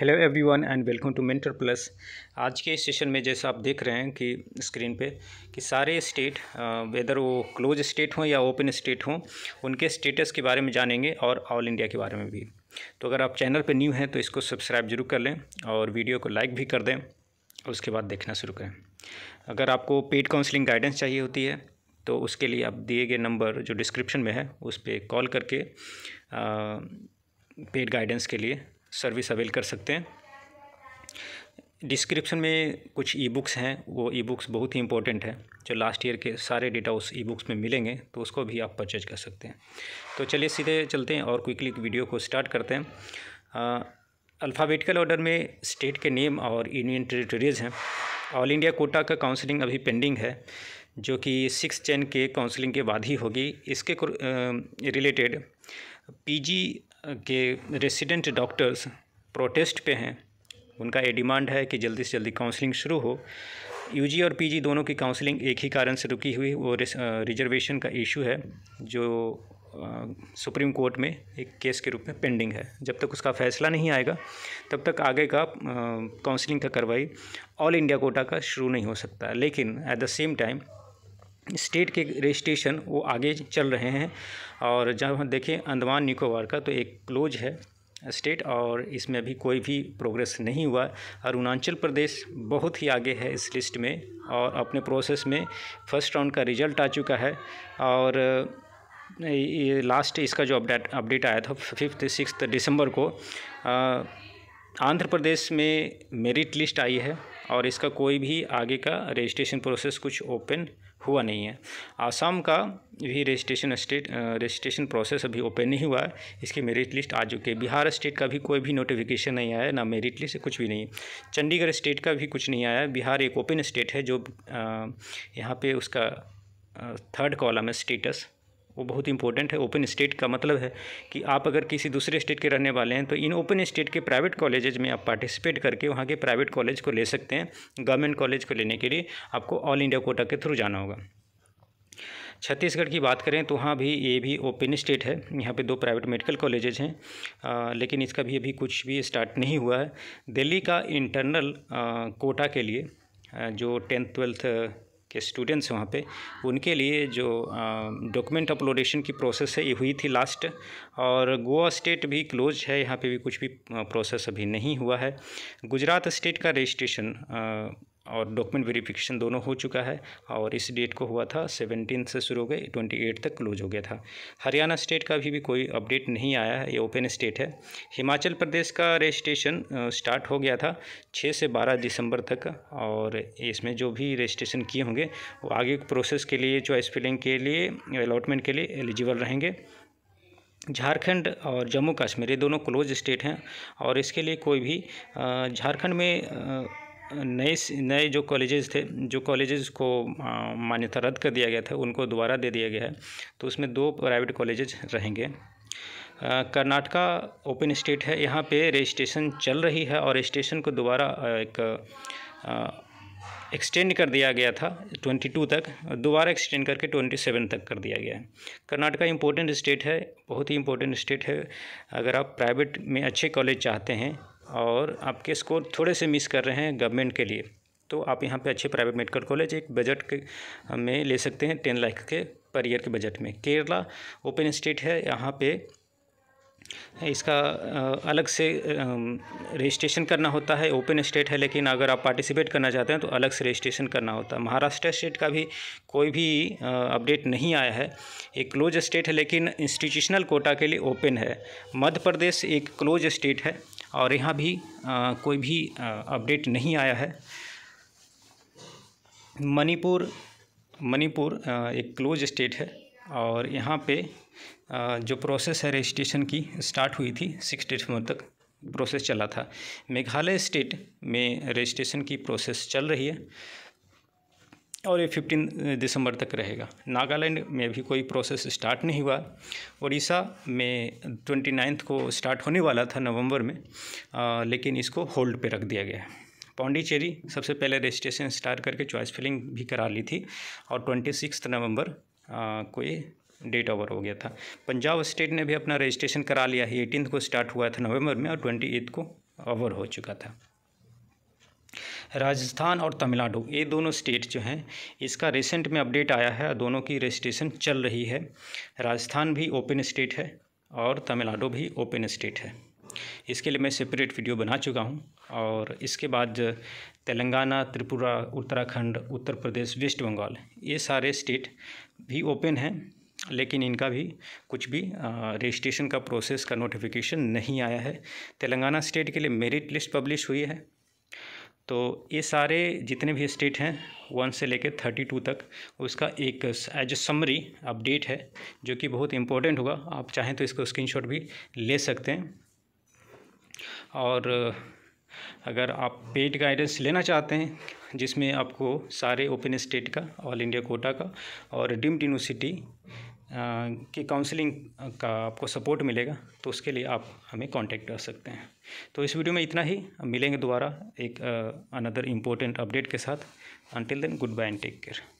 hello everyone and welcome to mentor plus आज के session में जैसा आप देख रहे हैं कि स्क्रीन पे कि सारे स्टेट वेदर वो क्लोज स्टेट हों या ओपन स्टेट हों उनके स्टेटस के बारे में जानेंगे और ऑल इंडिया के बारे में भी तो अगर आप चैनल पे न्यू हैं तो इसको सब्सक्राइब जरूर कर लें और वीडियो को लाइक भी कर दें उसके बाद देखना शुरू करें अगर आपको पेड काउंसलिंग गाइडेंस चाहिए होती है तो उसके लिए आप दिए गए नंबर जो डिस्क्रिप्शन में है उस पर कॉल करके पेड गाइडेंस के लिए सर्विस अवेल कर सकते हैं डिस्क्रिप्शन में कुछ ई बुक्स हैं वो ई बुक्स बहुत ही इंपॉर्टेंट हैं जो लास्ट ईयर के सारे डेटा उस ई बुक्स में मिलेंगे तो उसको भी आप परचेज कर सकते हैं तो चलिए सीधे चलते हैं और क्विकली वीडियो को स्टार्ट करते हैं अल्फ़ाबेटिकल ऑर्डर में स्टेट के नेम और यूनियन टेरिटरीज़ हैं ऑल इंडिया कोटा का काउंसलिंग अभी पेंडिंग है जो कि सिक्स चैन के काउंसलिंग के बाद ही होगी इसके रिलेटेड पीजी के रेसिडेंट डॉक्टर्स प्रोटेस्ट पे हैं उनका ये डिमांड है कि जल्दी से जल्दी काउंसलिंग शुरू हो यूजी और पीजी दोनों की काउंसलिंग एक ही कारण से रुकी हुई वो रिजर्वेशन का इशू है जो सुप्रीम कोर्ट में एक केस के रूप में पेंडिंग है जब तक उसका फैसला नहीं आएगा तब तक आगे का काउंसलिंग का कार्रवाई ऑल इंडिया कोटा का शुरू नहीं हो सकता लेकिन at the same time state के रजिस्ट्रेशन वो आगे चल रहे हैं और जब हम देखें अंडमान निकोबार का तो एक क्लोज है स्टेट और इसमें अभी कोई भी प्रोग्रेस नहीं हुआ अरुणाचल प्रदेश बहुत ही आगे है इस लिस्ट में और अपने प्रोसेस में फर्स्ट राउंड का रिजल्ट आ चुका है और ये लास्ट इसका जो अपडेट अपडेट आया था फिफ्थ सिक्स दिसंबर को आंध्र प्रदेश में मेरिट लिस्ट आई है और इसका कोई भी आगे का रजिस्ट्रेशन प्रोसेस कुछ ओपन हुआ नहीं है आसाम का भी रजिस्ट्रेशन स्टेट रजिस्ट्रेशन प्रोसेस अभी ओपन नहीं हुआ है इसकी मेरिट लिस्ट आ चुकी है बिहार स्टेट का भी कोई भी नोटिफिकेशन नहीं आया ना मेरिट लिस्ट कुछ भी नहीं चंडीगढ़ स्टेट का भी कुछ नहीं आया बिहार एक ओपन स्टेट है जो यहाँ पे उसका थर्ड कॉलम है स्टेटस वो बहुत इंपॉर्टेंट है ओपन स्टेट का मतलब है कि आप अगर किसी दूसरे स्टेट के रहने वाले हैं तो इन ओपन स्टेट के प्राइवेट कॉलेजेज में आप पार्टिसिपेट करके वहाँ के प्राइवेट कॉलेज को ले सकते हैं गवर्नमेंट कॉलेज को लेने के लिए आपको ऑल इंडिया कोटा के थ्रू जाना होगा छत्तीसगढ़ की बात करें तो वहाँ भी ये भी ओपन स्टेट है यहाँ पे दो प्राइवेट मेडिकल कॉलेजेज हैं आ, लेकिन इसका भी अभी कुछ भी स्टार्ट नहीं हुआ है दिल्ली का इंटरनल कोटा के लिए जो टेंथ ट्वेल्थ के स्टूडेंट्स हैं वहाँ पे उनके लिए जो डॉक्यूमेंट अपलोडेशन की प्रोसेस है ये हुई थी लास्ट और गोवा स्टेट भी क्लोज है यहाँ पे भी कुछ भी प्रोसेस अभी नहीं हुआ है गुजरात स्टेट का रजिस्ट्रेशन और डॉक्यूमेंट वेरिफिकेशन दोनों हो चुका है और इस डेट को हुआ था सेवनटीन से शुरू हो गए ट्वेंटी एट तक क्लोज हो गया था हरियाणा स्टेट का अभी भी कोई अपडेट नहीं आया है ये ओपन स्टेट है हिमाचल प्रदेश का रजिस्ट्रेशन स्टार्ट हो गया था छः से बारह दिसंबर तक और इसमें जो भी रजिस्ट्रेशन किए होंगे वो आगे प्रोसेस के लिए चॉइस फिलिंग के लिए अलॉटमेंट के लिए एलिजिबल रहेंगे झारखंड और जम्मू कश्मीर ये दोनों क्लोज स्टेट हैं और इसके लिए कोई भी झारखंड में नए नए जो कॉलेजेस थे जो कॉलेजेस को मान्यता रद्द कर दिया गया था उनको दोबारा दे दिया गया है तो उसमें दो प्राइवेट कॉलेजेस रहेंगे कर्नाटका ओपन स्टेट है यहाँ पे रजिस्ट्रेशन चल रही है और रजिस्ट्रेशन को दोबारा एक एक्सटेंड कर दिया गया था 22 तक दोबारा एक्सटेंड करके 27 तक कर दिया गया है कर्नाटका इम्पोर्टेंट स्टेट है बहुत ही इम्पोर्टेंट स्टेट है अगर आप प्राइवेट में अच्छे कॉलेज चाहते हैं और आपके स्कोर थोड़े से मिस कर रहे हैं गवर्नमेंट के लिए तो आप यहाँ पे अच्छे प्राइवेट मेडिकल कॉलेज एक बजट के में ले सकते हैं टेन लाख के पर ईयर के बजट में केरला ओपन स्टेट है यहाँ पे इसका अलग से रजिस्ट्रेशन करना होता है ओपन स्टेट है लेकिन अगर आप पार्टिसिपेट करना चाहते हैं तो अलग से रजिस्ट्रेशन करना होता है महाराष्ट्र स्टेट का भी कोई भी अपडेट नहीं आया है एक क्लोज स्टेट है लेकिन इंस्टीट्यूशनल कोटा के लिए ओपन है मध्य प्रदेश एक क्लोज स्टेट है और यहाँ भी आ, कोई भी अपडेट नहीं आया है मणिपुर मणिपुर एक क्लोज स्टेट है और यहाँ पे आ, जो प्रोसेस है रजिस्ट्रेशन की स्टार्ट हुई थी सिक्स दिसंबर तक प्रोसेस चला था मेघालय स्टेट में रजिस्ट्रेशन की प्रोसेस चल रही है और ये 15 दिसंबर तक रहेगा नागालैंड में भी कोई प्रोसेस स्टार्ट नहीं हुआ उड़ीसा में ट्वेंटी नाइन्थ को स्टार्ट होने वाला था नवंबर में आ, लेकिन इसको होल्ड पे रख दिया गया है पौंडीचेरी सबसे पहले रजिस्ट्रेशन स्टार्ट करके चॉइस फिलिंग भी करा ली थी और ट्वेंटी सिक्स नवंबर को ये डेट ओवर हो गया था पंजाब स्टेट ने भी अपना रजिस्ट्रेशन करा लिया है एटीन को स्टार्ट हुआ था नवंबर में और ट्वेंटी को ओवर हो चुका था राजस्थान और तमिलनाडु ये दोनों स्टेट जो हैं इसका रिसेंट में अपडेट आया है दोनों की रजिस्ट्रेशन चल रही है राजस्थान भी ओपन स्टेट है और तमिलनाडु भी ओपन स्टेट है इसके लिए मैं सेपरेट वीडियो बना चुका हूँ और इसके बाद तेलंगाना त्रिपुरा उत्तराखंड उत्तर प्रदेश वेस्ट बंगाल ये सारे स्टेट भी ओपन हैं लेकिन इनका भी कुछ भी रजिस्ट्रेशन का प्रोसेस का नोटिफिकेशन नहीं आया है तेलंगाना स्टेट के लिए मेरिट लिस्ट पब्लिश हुई है तो ये सारे जितने भी स्टेट हैं वन से लेकर थर्टी टू तक उसका एक एज ए समरी अपडेट है जो कि बहुत इम्पोर्टेंट होगा आप चाहें तो इसको स्क्रीनशॉट भी ले सकते हैं और अगर आप पेड गाइडेंस लेना चाहते हैं जिसमें आपको सारे ओपन स्टेट का ऑल इंडिया कोटा का और डिम्ड यूनिवर्सिटी की काउंसलिंग का आपको सपोर्ट मिलेगा तो उसके लिए आप हमें कांटेक्ट कर सकते हैं तो इस वीडियो में इतना ही मिलेंगे दोबारा एक अनदर इम्पोर्टेंट अपडेट के साथ until then good bye and take care